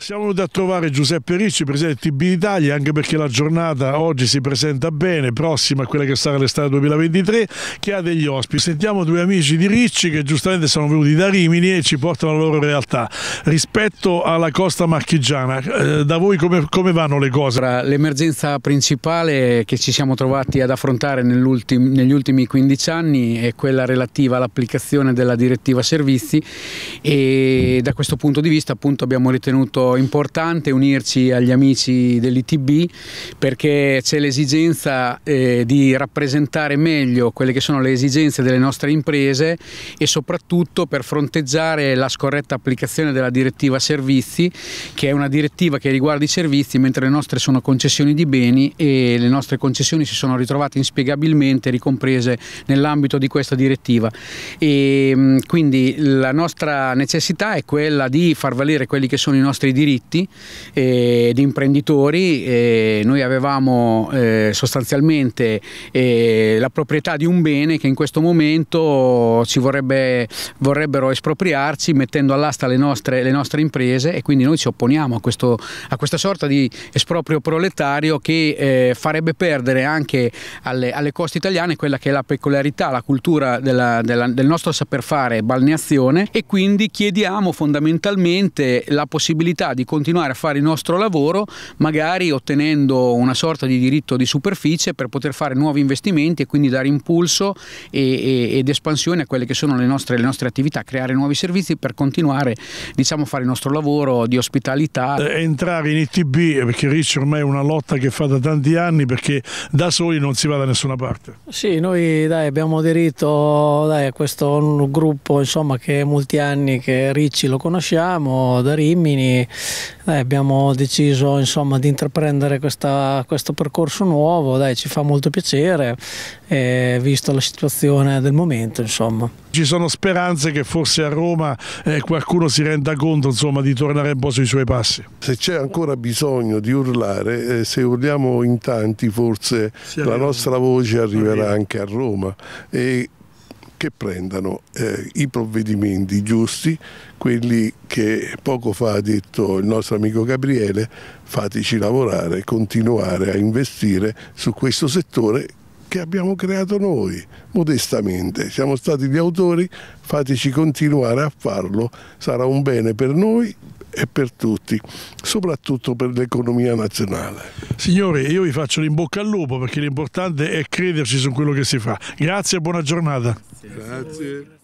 Siamo venuti a trovare Giuseppe Ricci, presidente di TB anche perché la giornata oggi si presenta bene, prossima a quella che sarà l'estate 2023, che ha degli ospiti. Sentiamo due amici di Ricci che giustamente sono venuti da Rimini e ci portano la loro realtà. Rispetto alla costa marchigiana, eh, da voi come, come, vanno le cose? L'emergenza principale che ci siamo trovati ad affrontare negli ultimi 15 anni è quella relativa all'applicazione della direttiva servizi e da questo punto di vista appunto abbiamo ritenuto importante unirci agli amici dell'ITB perché c'è l'esigenza eh, di rappresentare meglio quelle che sono le esigenze delle nostre imprese e soprattutto per fronteggiare la scorretta applicazione della direttiva servizi che è una direttiva che riguarda i servizi mentre le nostre sono concessioni di beni e le nostre concessioni si sono ritrovate inspiegabilmente ricomprese nell'ambito di questa direttiva e mm, quindi la nostra necessità è quella di far valere quelli che sono i nostri diritti diritti eh, di imprenditori, eh, noi avevamo eh, sostanzialmente eh, la proprietà di un bene che in questo momento ci vorrebbe, vorrebbero espropriarci mettendo all'asta le nostre, le nostre, imprese e quindi noi ci opponiamo a, questo, a questa sorta di esproprio proletario che eh, farebbe perdere anche alle, alle, coste italiane quella che è la peculiarità, la cultura della, della, del nostro saper fare balneazione e quindi chiediamo fondamentalmente la possibilità di continuare a fare il nostro lavoro, magari ottenendo una sorta di diritto di superficie per poter fare nuovi investimenti e quindi dare impulso e, e, ed espansione a quelle che sono le nostre, le nostre, attività, creare nuovi servizi per continuare diciamo, a fare il nostro lavoro di ospitalità. Eh, entrare in ITB, perché Ricci ormai è una lotta che fa da tanti anni, perché da soli non si va da nessuna parte. Sì, noi dai, abbiamo aderito dai, a questo gruppo insomma, che è molti anni, che Ricci lo conosciamo, da Rimini, dai, eh, abbiamo deciso insomma, di intraprendere questa, questo percorso nuovo, Dai, ci fa molto piacere, eh, vista la situazione del momento. Insomma. Ci sono speranze che forse a Roma eh, qualcuno si renda conto insomma, di tornare un po' sui suoi passi. Se c'è ancora bisogno di urlare, eh, se urliamo in tanti forse la nostra voce arriverà anche a Roma. E che prendano eh, i provvedimenti giusti, quelli che poco fa ha detto il nostro amico Gabriele, fateci lavorare, continuare a investire su questo settore che abbiamo creato noi, modestamente. Siamo stati gli autori, fateci continuare a farlo, sarà un bene per noi e per tutti, soprattutto per l'economia nazionale. Signore, io vi faccio in bocca al lupo perché l'importante è crederci su quello che si fa. Grazie e buona giornata. Grazie.